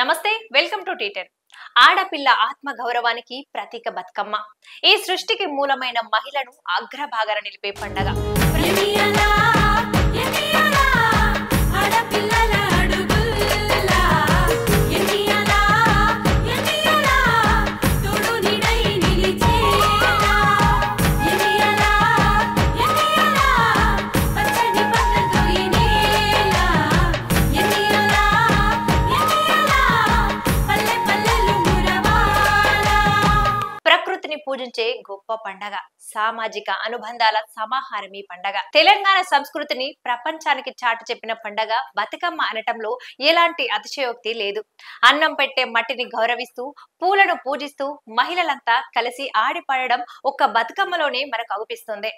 నమస్తే welcome to టీటర్ ఆడపిల్ల ఆత్మ గౌరవానికి ప్రతీక బతుకమ్మ ఈ సృష్టికి మూలమైన మహిళను అగ్రభాగాన నిలిపే పండగ పూజించే గొప్ప పండగ సామాజిక అనుబంధాల సమాహారం ఈ పండగ తెలంగాణ సంస్కృతిని ప్రపంచానికి చాటు చెప్పిన పండగ బతుకమ్మ అనటంలో ఎలాంటి అతిశయోక్తి లేదు అన్నం పెట్టే మట్టిని గౌరవిస్తూ పూలను పూజిస్తూ మహిళలంతా కలిసి ఆడిపడడం ఒక్క బతుకమ్మలోనే మనకు అగుపిస్తుంది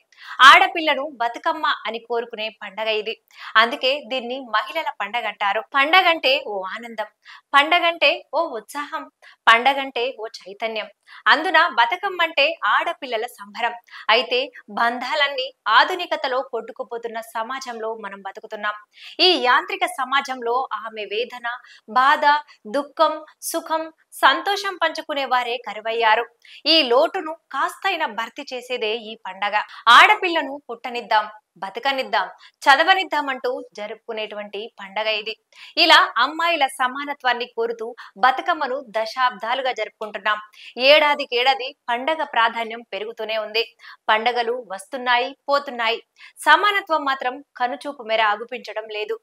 ఆడపిల్లను బతుకమ్మ అని కోరుకునే పండగ ఇది అందుకే దీన్ని మహిళల పండగ అంటారు పండగంటే ఓ ఆనందం పండగంటే ఓ ఉత్సాహం పండగంటే ఓ చైతన్యం అందున బతుకమ్మ ఎందుకంటే ఆడపిల్లల సంబరం అయితే బంధాలన్నీ ఆధునికతలో కొట్టుకుపోతున్న సమాజంలో మనం బతుకుతున్నాం ఈ యాంత్రిక సమాజంలో ఆమె వేదన బాధ దుఃఖం సుఖం సంతోషం పంచుకునే వారే కరువయ్యారు ఈ లోటును కాస్తైన భర్తీ చేసేదే ఈ పండగ ఆడపిల్లను పుట్టనిద్దాం బతకనిద్దాం అంటూ జరుపుకునేటువంటి పండగ ఇది ఇలా అమ్మాయిల సమానత్వాన్ని కోరుతూ బతుకమ్మను దశాబ్దాలుగా జరుపుకుంటున్నాం ఏడాదికి ఏడాది పండగ ప్రాధాన్యం పెరుగుతూనే ఉంది పండగలు వస్తున్నాయి పోతున్నాయి సమానత్వం మాత్రం కనుచూపు మేర ఆగుపించడం లేదు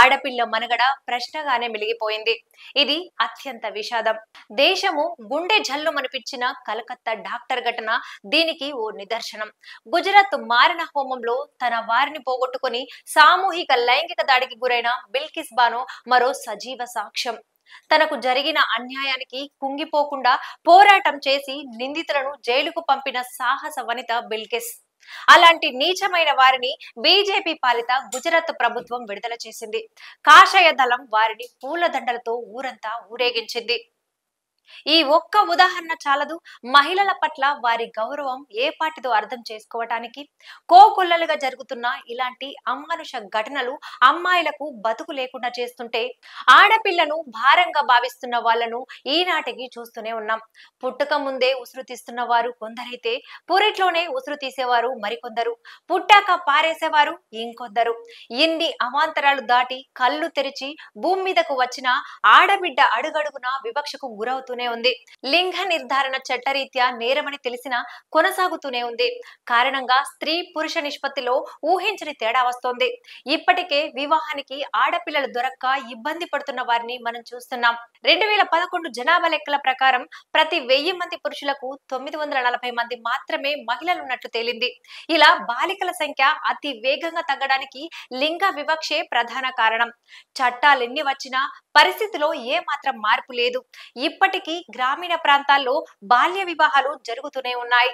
ఆడపిల్ల మనగడ ప్రశ్నగానే మిలిగిపోయింది ఇది అత్యంత విషాదం దేశము గుండె జల్లు మనిపించిన కలకత్తా డాక్టర్ ఘటన దీనికి ఓ నిదర్శనం గుజరాత్ మారణ హోమంలో తన వారిని పోగొట్టుకుని సామూహిక లైంగిక దాడికి గురైన బిల్కిస్ బాను మరో సజీవ సాక్ష్యం తనకు జరిగిన అన్యాయానికి కుంగిపోకుండా పోరాటం చేసి నిందితులను జైలుకు పంపిన సాహస వనిత బిల్కిస్ అలాంటి నీచమైన వారిని బీజేపీ పాలిత గుజరాత్ ప్రభుత్వం విడుదల చేసింది కాషాయ దళం వారిని పూలదండలతో ఊరంతా ఊరేగించింది ఈ ఒక్క ఉదాహరణ చాలదు మహిళల పట్ల వారి గౌరవం ఏ పాటిదో అర్థం చేసుకోవటానికి కోకుల్లలుగా జరుగుతున్న ఇలాంటి అమానుష ఘటనలు అమ్మాయిలకు బతుకు లేకుండా చేస్తుంటే ఆడపిల్లను భారంగా భావిస్తున్న వాళ్లను ఈనాటికి చూస్తూనే ఉన్నాం పుట్టక ముందే ఉసురు తీస్తున్న వారు కొందరైతే పురిట్లోనే ఉసురు తీసేవారు మరికొందరు పుట్టాక పారేసేవారు ఇంకొందరు ఇన్ని అవాంతరాలు దాటి కళ్ళు తెరిచి భూమి మీదకు వచ్చిన ఆడబిడ్డ అడుగడుగున వివక్షకు గురవుతూనే కొనసాగుతూనే ఉంది లింగ నిర్ధారణ చట్టరీత్యా నేరమని తెలిసిన కొనసాగుతూనే ఉంది కారణంగా స్త్రీ పురుష నిష్పత్తిలో ఊహించని తేడా వస్తోంది ఇప్పటికే వివాహానికి ఆడపిల్లలు దొరక్క ఇబ్బంది పడుతున్న వారిని మనం చూస్తున్నాం రెండు వేల పదకొండు జనాభా లెక్కల ప్రకారం ప్రతి వెయ్యి మంది పురుషులకు తొమ్మిది వందల నలభై మంది మాత్రమే మహిళలు ఉన్నట్లు తేలింది ఇలా బాలికల సంఖ్య అతి వేగంగా తగ్గడానికి లింగ వివక్షే ప్రధాన కారణం చట్టాలు ఎన్ని వచ్చినా పరిస్థితిలో ఏ మాత్రం మార్పు లేదు ఇప్పటి ఇప్పటికీ గ్రామీణ ప్రాంతాల్లో బాల్య వివాహాలు జరుగుతూనే ఉన్నాయి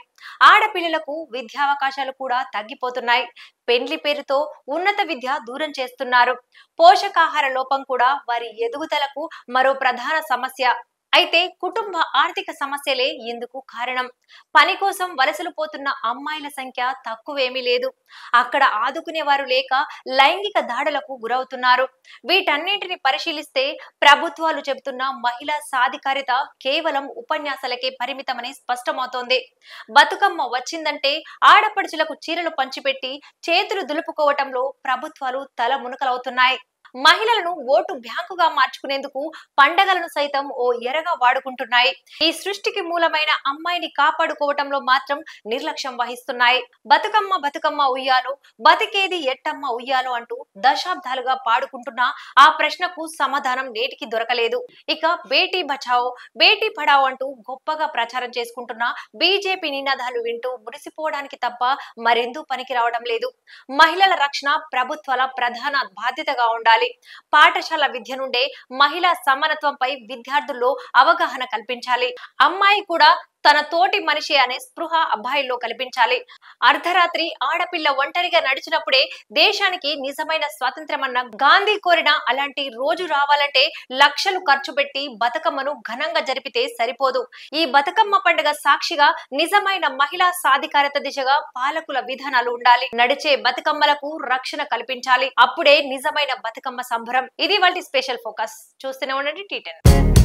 ఆడపిల్లలకు విద్యావకాశాలు కూడా తగ్గిపోతున్నాయి పెండ్లి పేరుతో ఉన్నత విద్య దూరం చేస్తున్నారు పోషకాహార లోపం కూడా వారి ఎదుగుదలకు మరో ప్రధాన సమస్య అయితే కుటుంబ ఆర్థిక సమస్యలే ఇందుకు కారణం పని కోసం వలసలు పోతున్న అమ్మాయిల సంఖ్య తక్కువేమీ లేదు అక్కడ ఆదుకునేవారు లేక లైంగిక దాడులకు గురవుతున్నారు వీటన్నింటిని పరిశీలిస్తే ప్రభుత్వాలు చెబుతున్న మహిళా సాధికారిత కేవలం ఉపన్యాసాలకే పరిమితమని స్పష్టమవుతోంది బతుకమ్మ వచ్చిందంటే ఆడపడుచులకు చీరలు పంచిపెట్టి చేతులు దులుపుకోవటంలో ప్రభుత్వాలు తల మునుకలవుతున్నాయి మహిళలను ఓటు బ్యాంకుగా మార్చుకునేందుకు పండగలను సైతం ఓ ఎరగా వాడుకుంటున్నాయి ఈ సృష్టికి మూలమైన అమ్మాయిని కాపాడుకోవటంలో మాత్రం నిర్లక్ష్యం వహిస్తున్నాయి బతుకమ్మ బతుకమ్మ ఉయ్యాలు బతికేది ఎట్టమ్మ ఉయ్యాలు అంటూ దశాబ్దాలుగా పాడుకుంటున్న ఆ ప్రశ్నకు సమాధానం నేటికి దొరకలేదు ఇక బేటీ బచావో బేటీ పడావో అంటూ గొప్పగా ప్రచారం చేసుకుంటున్న బీజేపీ నినాదాలు వింటూ మురిసిపోవడానికి తప్ప మరెందూ పనికి రావడం లేదు మహిళల రక్షణ ప్రభుత్వాల ప్రధాన బాధ్యతగా ఉండాలి ఉండాలి పాఠశాల విద్య నుండే మహిళా సమానత్వంపై విద్యార్థుల్లో అవగాహన కల్పించాలి అమ్మాయి కూడా తన తోటి మనిషి అనే స్పృహ అబ్బాయిల్లో కల్పించాలి అర్ధరాత్రి ఆడపిల్ల ఒంటరిగా నడిచినప్పుడే దేశానికి నిజమైన స్వాతంత్రమన్న గాంధీ కోరిన అలాంటి రోజు రావాలంటే లక్షలు ఖర్చు పెట్టి బతుకమ్మను ఘనంగా జరిపితే సరిపోదు ఈ బతుకమ్మ పండుగ సాక్షిగా నిజమైన మహిళా సాధికారత దిశగా పాలకుల విధానాలు ఉండాలి నడిచే బతుకమ్మలకు రక్షణ కల్పించాలి అప్పుడే నిజమైన బతుకమ్మ సంబరం ఇది వాళ్ళ స్పెషల్ ఫోకస్ చూస్తూనే ఉండండి టీటెన్